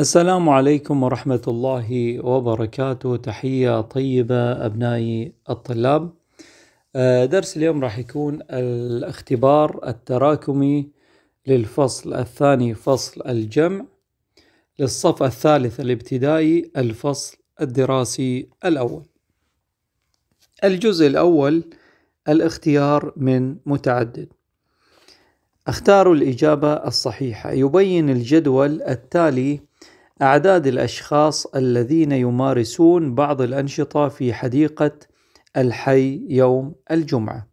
السلام عليكم ورحمة الله وبركاته تحية طيبة أبنائي الطلاب آه، درس اليوم راح يكون الاختبار التراكمي للفصل الثاني فصل الجمع للصف الثالث الابتدائي الفصل الدراسي الأول الجزء الأول الاختيار من متعدد اختاروا الإجابة الصحيحة يبين الجدول التالي أعداد الأشخاص الذين يمارسون بعض الأنشطة في حديقة الحي يوم الجمعة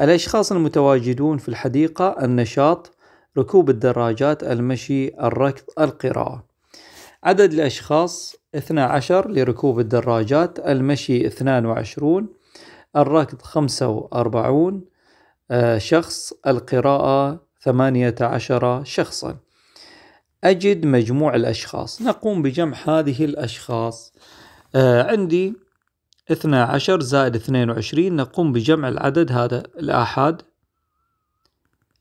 الأشخاص المتواجدون في الحديقة النشاط ركوب الدراجات المشي الركض القراءة عدد الأشخاص 12 لركوب الدراجات المشي 22 الركض 45 آه، شخص القراءة 18 شخصاً أجد مجموع الأشخاص نقوم بجمع هذه الأشخاص آه عندي 12 زائد 22 نقوم بجمع العدد هذا الأحد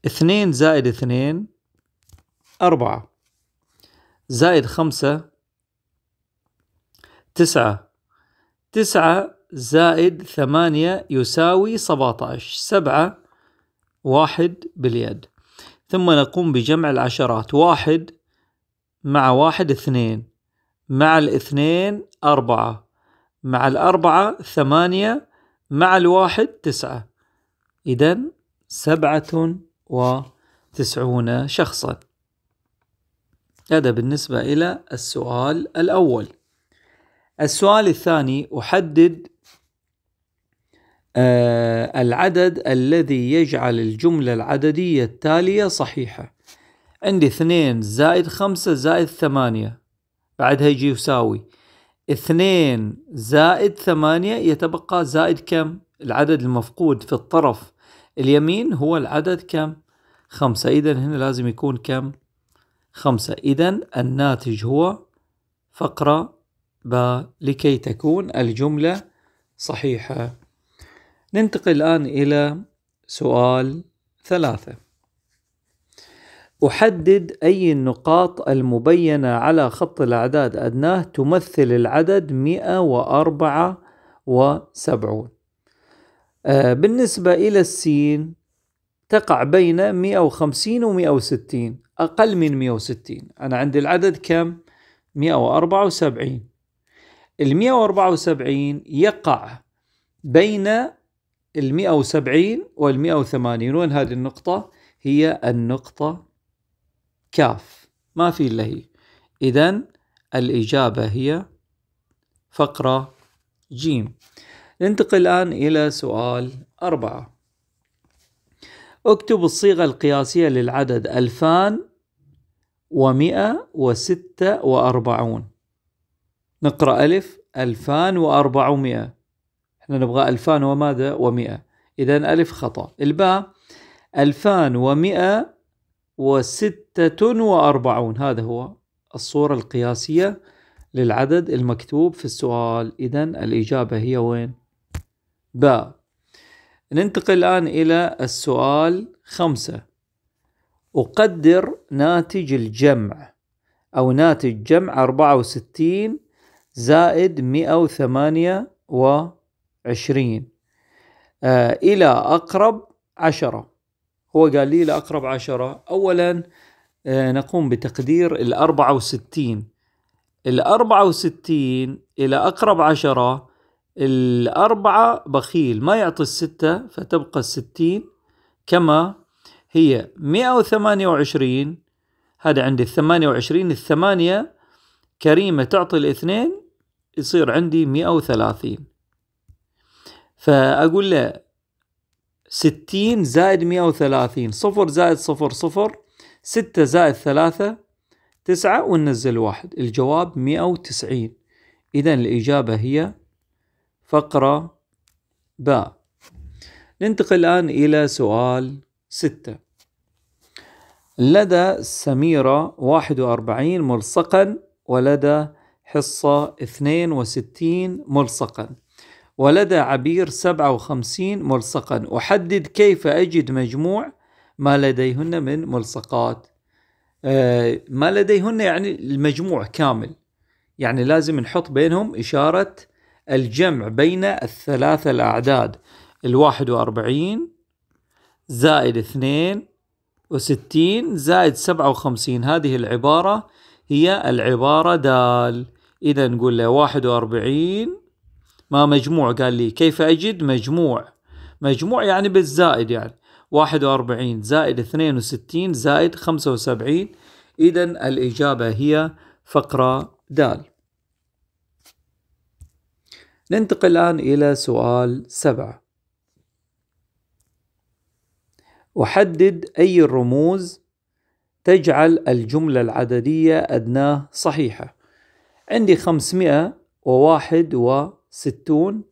2 زائد 2 4 زائد 5 9 9 زائد 8 يساوي 17 7 1 باليد ثم نقوم بجمع العشرات 1 مع واحد اثنين مع الاثنين أربعة مع الأربعة ثمانية مع الواحد تسعة إذا سبعة وتسعون شخصا هذا بالنسبة إلى السؤال الأول السؤال الثاني أحدد آه، العدد الذي يجعل الجملة العددية التالية صحيحة عندي اثنين زائد خمسة زائد ثمانية بعدها يجي يساوي اثنين زائد ثمانية يتبقى زائد كم العدد المفقود في الطرف اليمين هو العدد كم خمسة إذا هنا لازم يكون كم خمسة إذا الناتج هو فقرة ب لكي تكون الجملة صحيحة ننتقل الآن إلى سؤال ثلاثة أحدد أي النقاط المبينة على خط الأعداد أدناه تمثل العدد 174 آه، بالنسبة إلى السين تقع بين 150 و 160 أقل من 160 أنا عندي العدد كم؟ 174 ال 174 يقع بين ال 170 وال 180 وين هذه النقطة؟ هي النقطة كاف ما في إلا هي إذا الإجابة هي فقرة ج ننتقل الآن إلى سؤال أربعة اكتب الصيغة القياسية للعدد ألفان ومئة وستة وأربعون نقرأ ألف ألفان وأربعمائة احنا نبغى ألفان وماذا ومئة إذا ألف خطأ الباء ألفان ومئة وستة وأربعون هذا هو الصورة القياسية للعدد المكتوب في السؤال إذا الإجابة هي وين؟ باء ننتقل الآن إلى السؤال خمسة أقدر ناتج الجمع أو ناتج جمع أربعة وستين زائد مئة وثمانية وعشرين آه، إلى أقرب عشرة هو قال لي لأقرب عشرة أولا آه، نقوم بتقدير الأربعة وستين الأربعة وستين إلى أقرب عشرة الأربعة بخيل ما يعطي الستة فتبقى الستين كما هي مئة وثمانية وعشرين هذا عندي الثمانية وعشرين الثمانية كريمة تعطي الاثنين يصير عندي مئة وثلاثين فأقول له ستين زائد مئة وثلاثين صفر زائد صفر صفر ستة زائد ثلاثة تسعة وننزل واحد الجواب مئة وتسعين إذا الإجابة هي فقرة باء ننتقل الآن إلى سؤال ستة لدى سميرة واحد وأربعين ملصقا ولدى حصة اثنين وستين ملصقا ولدى عبير 57 ملصقا أحدد كيف أجد مجموع ما لديهن من ملصقات آه، ما لديهن يعني المجموع كامل يعني لازم نحط بينهم إشارة الجمع بين الثلاثة الأعداد الواحد وأربعين زائد اثنين وستين زائد سبعة وخمسين هذه العبارة هي العبارة دال إذا نقول له واحد وأربعين ما مجموع قال لي كيف أجد مجموع مجموع يعني بالزائد يعني واحد وأربعين زائد اثنين وستين زائد خمسة وسبعين إذا الإجابة هي فقرة دال ننتقل الآن إلى سؤال سبعة أحدد أي الرموز تجعل الجملة العددية أدناه صحيحة عندي خمسمائة وواحد و ستون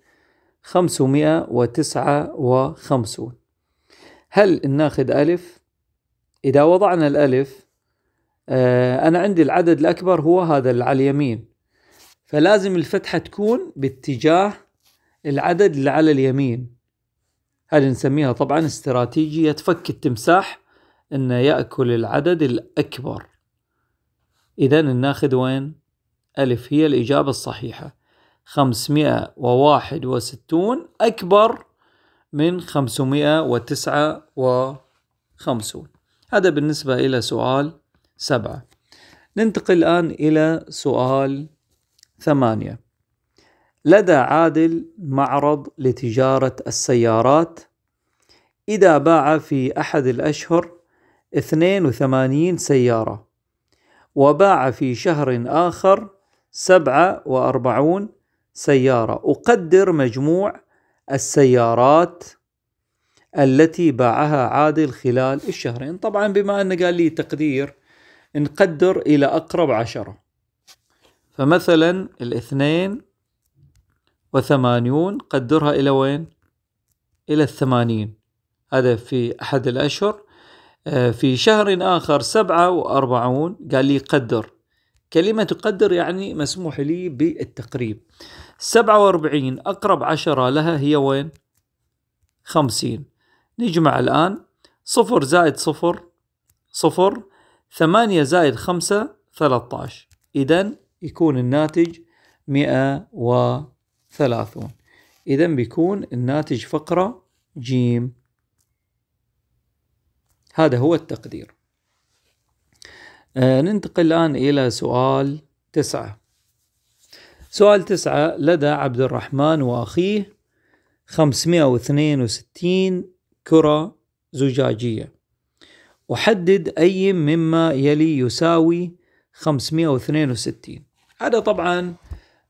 خمسمائة وتسعة وخمسون هل ناخذ ألف إذا وضعنا الألف آه، أنا عندي العدد الأكبر هو هذا اللي على اليمين فلازم الفتحة تكون باتجاه العدد اللي على اليمين هل نسميها طبعا استراتيجية فك التمساح انه يأكل العدد الأكبر إذا ناخذ وين؟ ألف هي الإجابة الصحيحة 561 أكبر من 559 هذا بالنسبة إلى سؤال سبعة ننتقل الآن إلى سؤال ثمانية لدى عادل معرض لتجارة السيارات إذا باع في أحد الأشهر 82 سيارة وباع في شهر آخر 47 سيارة أقدر مجموع السيارات التي باعها عادل خلال الشهرين طبعا بما أنه قال لي تقدير نقدر إلى أقرب عشرة فمثلا الاثنين وثمانيون قدرها إلى وين إلى الثمانين هذا في أحد الأشهر آه، في شهر آخر سبعة وأربعون قال لي قدر كلمة قدر يعني مسموح لي بالتقريب سبعة وأربعين أقرب عشرة لها هي وين؟ خمسين نجمع الآن صفر زائد صفر صفر ثمانية زائد خمسة ثلاثة عشر إذا يكون الناتج مئة وثلاثون إذا بيكون الناتج فقرة جيم هذا هو التقدير آه ننتقل الآن إلى سؤال تسعة سؤال تسعة لدى عبد الرحمن وأخيه 562 كرة زجاجية وحدد أي مما يلي يساوي 562 هذا طبعا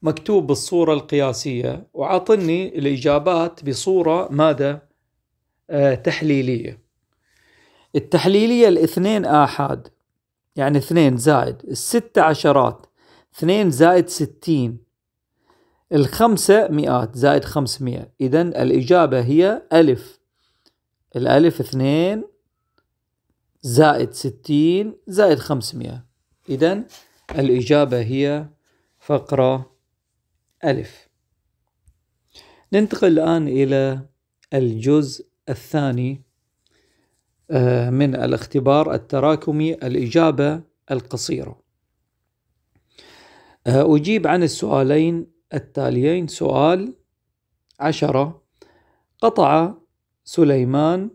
مكتوب بالصورة القياسية وعطني الإجابات بصورة ماذا آه تحليلية التحليلية الاثنين آحاد يعني اثنين زائد الست عشرات اثنين زائد ستين الخمسة مئات زائد خمسمائة إذا الإجابة هي ألف الألف اثنين زائد ستين زائد خمسمائة إذا الإجابة هي فقرة ألف ننتقل الآن إلى الجزء الثاني آه، من الاختبار التراكمي الإجابة القصيرة آه، أجيب عن السؤالين التاليين سؤال عشرة قطع سليمان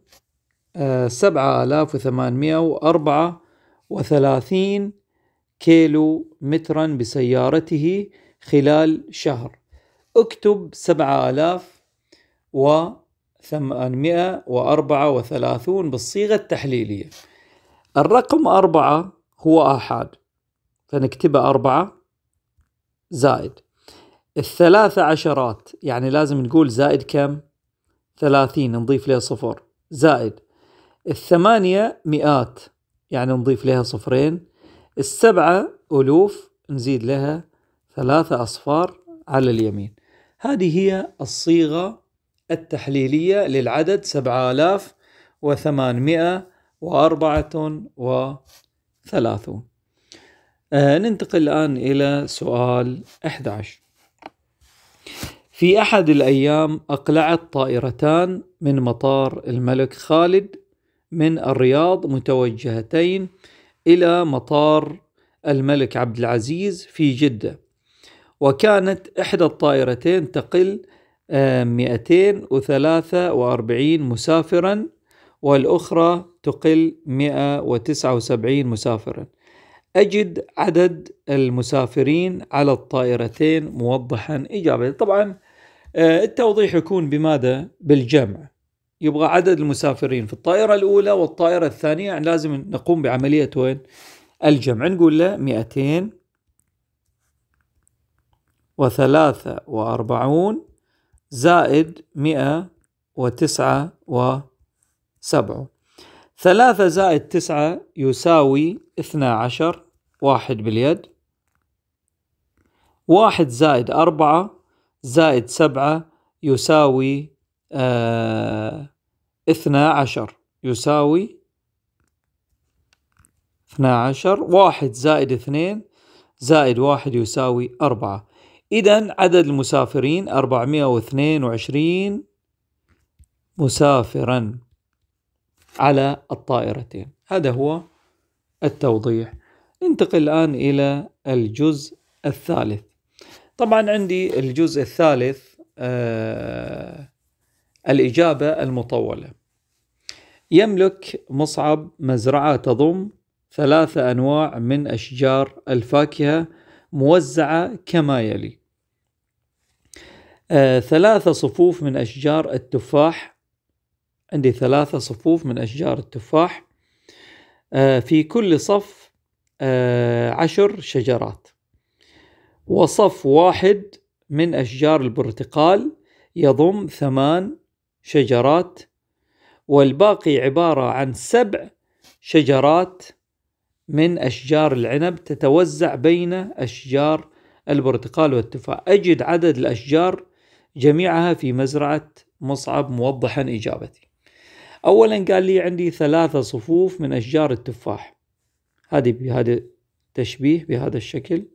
آه، سبعة آلاف وثمانمائة وأربعة وثلاثين كيلو مترا بسيارته خلال شهر اكتب سبعة آلاف وثمانمائة وأربعة وثلاثون بالصيغة التحليلية الرقم أربعة هو آحاد فنكتبه أربعة زائد الثلاثة عشرات يعني لازم نقول زائد كم ثلاثين نضيف لها صفر زائد الثمانية مئات يعني نضيف لها صفرين السبعة ألوف نزيد لها ثلاثة أصفار على اليمين هذه هي الصيغة التحليلية للعدد سبعة آلاف وثمانمائة وأربعة وثلاثون آه، ننتقل الآن إلى سؤال 11 في أحد الأيام أقلعت طائرتان من مطار الملك خالد من الرياض متوجهتين إلى مطار الملك عبد العزيز في جدة وكانت إحدى الطائرتين تقل 243 آه، مسافرا والأخرى تقل 179 مسافرا أجد عدد المسافرين على الطائرتين موضحا إجابة طبعا آه، التوضيح يكون بماذا؟ بالجمع يبغى عدد المسافرين في الطائرة الأولى والطائرة الثانية يعني لازم نقوم بعملية وين؟ الجمع نقول له 200 وثلاثة وأربعون زائد مئة وتسعة وسبعون ثلاثة زائد تسعة يساوي اثنا عشر واحد باليد واحد زائد أربعة زائد سبعة يساوي آه، اثنى اثنا عشر يساوي اثنا عشر واحد زائد اثنين زائد واحد يساوي أربعة إذن عدد المسافرين أربعمائة واثنين وعشرين مسافرا على الطائرتين هذا هو التوضيح ننتقل الآن إلى الجزء الثالث طبعا عندي الجزء الثالث آه الإجابة المطولة يملك مصعب مزرعة تضم ثلاثة أنواع من أشجار الفاكهة موزعة كما يلي آه ثلاثة صفوف من أشجار التفاح عندي ثلاثة صفوف من أشجار التفاح آه، في كل صف آه، عشر شجرات وصف واحد من أشجار البرتقال يضم ثمان شجرات والباقي عبارة عن سبع شجرات من أشجار العنب تتوزع بين أشجار البرتقال والتفاح أجد عدد الأشجار جميعها في مزرعة مصعب موضحا إجابتي اولا قال لي عندي ثلاثة صفوف من اشجار التفاح هذه بهذا تشبيه بهذا الشكل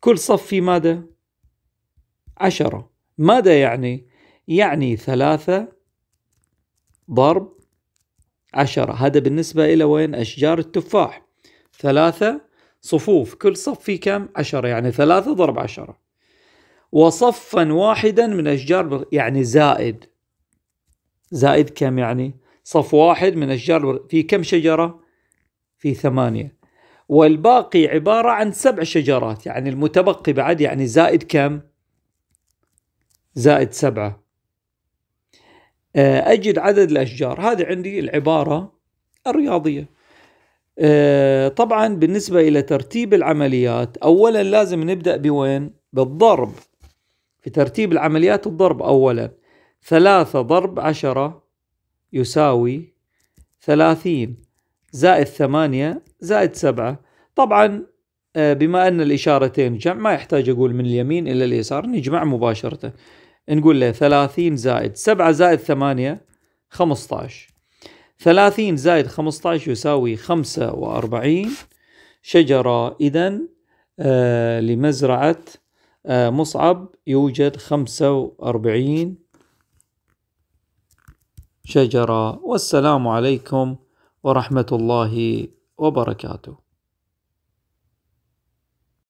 كل صف في ماذا عشرة ماذا يعني يعني ثلاثة ضرب عشرة هذا بالنسبة إلى وين أشجار التفاح ثلاثة صفوف كل صف فيه كم عشرة يعني ثلاثة ضرب عشرة وصفا واحدا من أشجار يعني زائد زائد كم يعني صف واحد من أشجار في كم شجرة في ثمانية والباقي عبارة عن سبع شجرات يعني المتبقي بعد يعني زائد كم زائد سبعة آه، أجد عدد الأشجار هذه عندي العبارة الرياضية آه، طبعا بالنسبة إلى ترتيب العمليات أولا لازم نبدأ بوين بالضرب في ترتيب العمليات الضرب أولا ثلاثة ضرب عشرة يساوي ثلاثين زائد ثمانية زائد سبعة طبعا آه، بما أن الإشارتين جمع ما يحتاج أقول من اليمين إلى اليسار نجمع مباشرة نقول له ثلاثين زائد سبعة زائد ثمانية خمسطاش ثلاثين زائد خمسطاش يساوي خمسة وأربعين شجرة إذا آه، لمزرعة آه، مصعب يوجد خمسة وأربعين شجرة والسلام عليكم ورحمة الله وبركاته